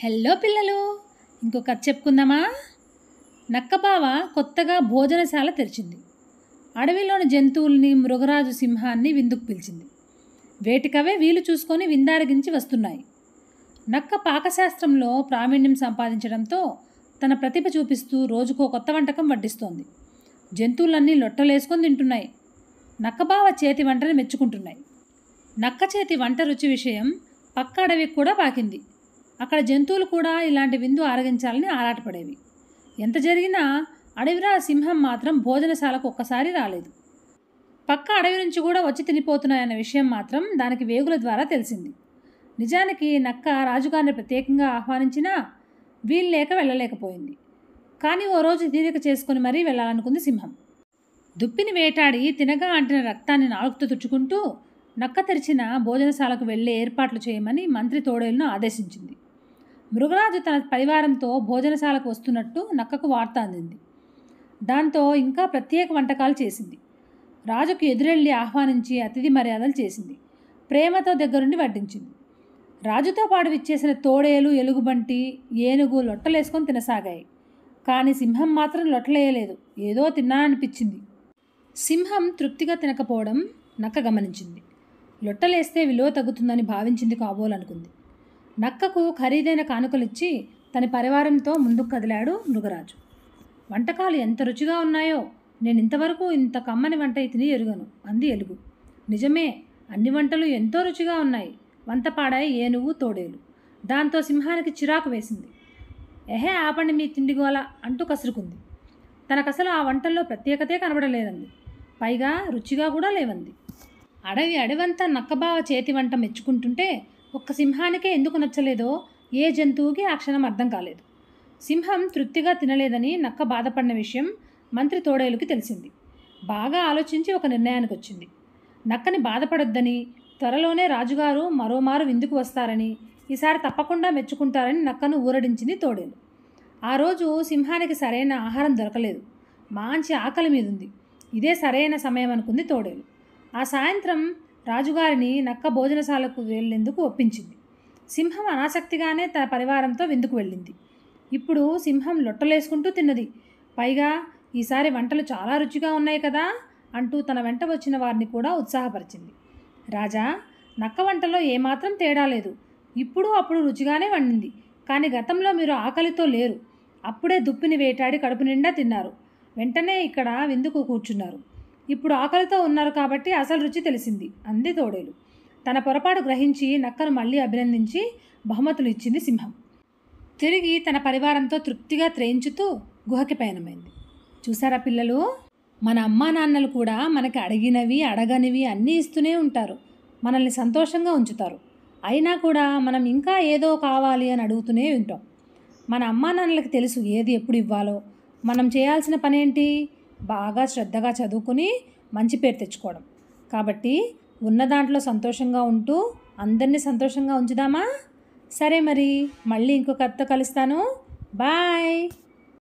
hello పిల్లలు ఇంకో కథ చెప్పుకుందామా నక్కబావ కొత్తగా భోజనశాల తెరిచింది అడవిలోని జంతువుల్ని మృగరాజు సింహాన్ని విందుకు పిలిచింది వేటికవే వీలు చూసుకొని విందారగించి వస్తున్నాయి నక్క పాకశాస్త్రంలో ప్రావీణ్యం సంపాదించడంతో తన ప్రతిభ చూపిస్తూ రోజుకో కొత్త వంటకం వడ్డిస్తోంది జంతువులన్నీ లొట్టలేసుకొని తింటున్నాయి నక్కబావ చేతి వంటని మెచ్చుకుంటున్నాయి నక్క చేతి వంట రుచి విషయం పక్క అడవికి కూడా పాకింది అక్కడ జంతువులు కూడా ఇలాంటి విందు ఆరగించాలని ఆరాటపడేవి ఎంత జరిగినా అడవిరా సింహం మాత్రం భోజనశాలకు ఒక్కసారి రాలేదు పక్క అడవి నుంచి కూడా వచ్చి తినిపోతున్నాయన్న విషయం మాత్రం దానికి వేగుల ద్వారా తెలిసింది నిజానికి నక్క రాజుగారిని ప్రత్యేకంగా ఆహ్వానించినా వీల్లేక వెళ్ళలేకపోయింది కానీ ఓ రోజు తీరిక చేసుకుని మరీ వెళ్ళాలనుకుంది సింహం దుప్పిని వేటాడి తినగా అంటిన రక్తాన్ని నాలుగుతో తుడుచుకుంటూ నక్క తెరిచిన భోజనశాలకు వెళ్ళే ఏర్పాట్లు చేయమని మంత్రి తోడేలను ఆదేశించింది మృగరాజు తన పరివారంతో భోజనశాలకు వస్తున్నట్టు నక్కకు వార్త అందింది దాంతో ఇంకా ప్రత్యేక వంటకాలు చేసింది రాజుకు ఎదురెళ్ళి ఆహ్వానించి అతిథి మర్యాదలు చేసింది ప్రేమతో దగ్గరుండి వడ్డించింది రాజుతో పాటు విచ్చేసిన తోడేలు ఎలుగుబంటి ఏనుగు లొట్టలేసుకొని తినసాగాయి కానీ సింహం మాత్రం లొట్టలేయలేదు ఏదో తిన్నాననిపించింది సింహం తృప్తిగా తినకపోవడం నక్క గమనించింది లొట్టలేస్తే విలువ తగ్గుతుందని భావించింది కాబోలనుకుంది నక్కకు ఖరీదైన కానుకలిచ్చి తన పరివారంతో ముందుకు కదిలాడు మృగరాజు వంటకాలు ఎంత రుచిగా ఉన్నాయో నేను ఇంతవరకు ఇంత కమ్మని వంట తిని ఎరుగను అంది ఎలుగు నిజమే అన్ని వంటలు ఎంతో రుచిగా ఉన్నాయి వంత పాడాయి ఏనుగు తోడేలు దాంతో సింహానికి చిరాకు వేసింది ఎహే ఆపండి మీ తిండిగోల అంటూ కసురుకుంది తనకసలు ఆ వంటల్లో ప్రత్యేకతే కనబడలేదంది పైగా రుచిగా కూడా లేవంది అడవి అడవంతా నక్కబావ చేతి వంట మెచ్చుకుంటుంటే ఒక్క సింహానికే ఎందుకు నచ్చలేదో ఏ జంతువుకి ఆ క్షణం అర్థం కాలేదు సింహం తృప్తిగా తినలేదని నక్క బాధపడిన విషయం మంత్రి తోడేలుకి తెలిసింది బాగా ఆలోచించి ఒక నిర్ణయానికి వచ్చింది నక్కని బాధపడొద్దని త్వరలోనే రాజుగారు మరోమారు విందుకు వస్తారని ఈసారి తప్పకుండా మెచ్చుకుంటారని నక్కను ఊరడించింది తోడేలు ఆ రోజు సింహానికి సరైన ఆహారం దొరకలేదు మంచి ఆకలి మీదుంది ఇదే సరైన సమయం అనుకుంది తోడేలు ఆ సాయంత్రం రాజుగారిని నక్క భోజనశాలకు వెళ్ళేందుకు ఒప్పించింది సింహం అనాసక్తిగానే తన పరివారంతో విందుకు వెళ్ళింది ఇప్పుడు సింహం లొట్టలేసుకుంటూ తిన్నది పైగా ఈసారి వంటలు చాలా రుచిగా ఉన్నాయి కదా అంటూ తన వెంట వచ్చిన వారిని కూడా ఉత్సాహపరిచింది రాజా నక్క వంటలో ఏమాత్రం తేడా లేదు ఇప్పుడు అప్పుడు రుచిగానే వండింది కానీ గతంలో మీరు ఆకలితో లేరు అప్పుడే దుప్పిని వేటాడి కడుపు నిండా తిన్నారు వెంటనే ఇక్కడ విందుకు కూర్చున్నారు ఇప్పుడు ఆకలితో ఉన్నారు కాబట్టి అసలు రుచి తెలిసింది అంది తోడేలు తన పొరపాటు గ్రహించి నక్కను మళ్ళీ అభినందించి బహుమతులు ఇచ్చింది సింహం తిరిగి తన పరివారంతో తృప్తిగా త్రేయించుతూ గుహకి పయనమైంది చూసారా పిల్లలు మన అమ్మా నాన్నలు కూడా మనకి అడిగినవి అడగనివి అన్నీ ఇస్తూనే ఉంటారు మనల్ని సంతోషంగా ఉంచుతారు అయినా కూడా మనం ఇంకా ఏదో కావాలి అని అడుగుతూనే ఉంటాం మన అమ్మా నాన్నలకు తెలుసు ఏది ఎప్పుడు ఇవ్వాలో మనం చేయాల్సిన పనేంటి బాగా శ్రద్ధగా చదువుకుని మంచి పేరు తెచ్చుకోవడం కాబట్టి ఉన్న దాంట్లో సంతోషంగా ఉంటూ అందరినీ సంతోషంగా ఉంచుదామా సరే మరి మళ్ళీ ఇంకొక అత్త కలుస్తాను బాయ్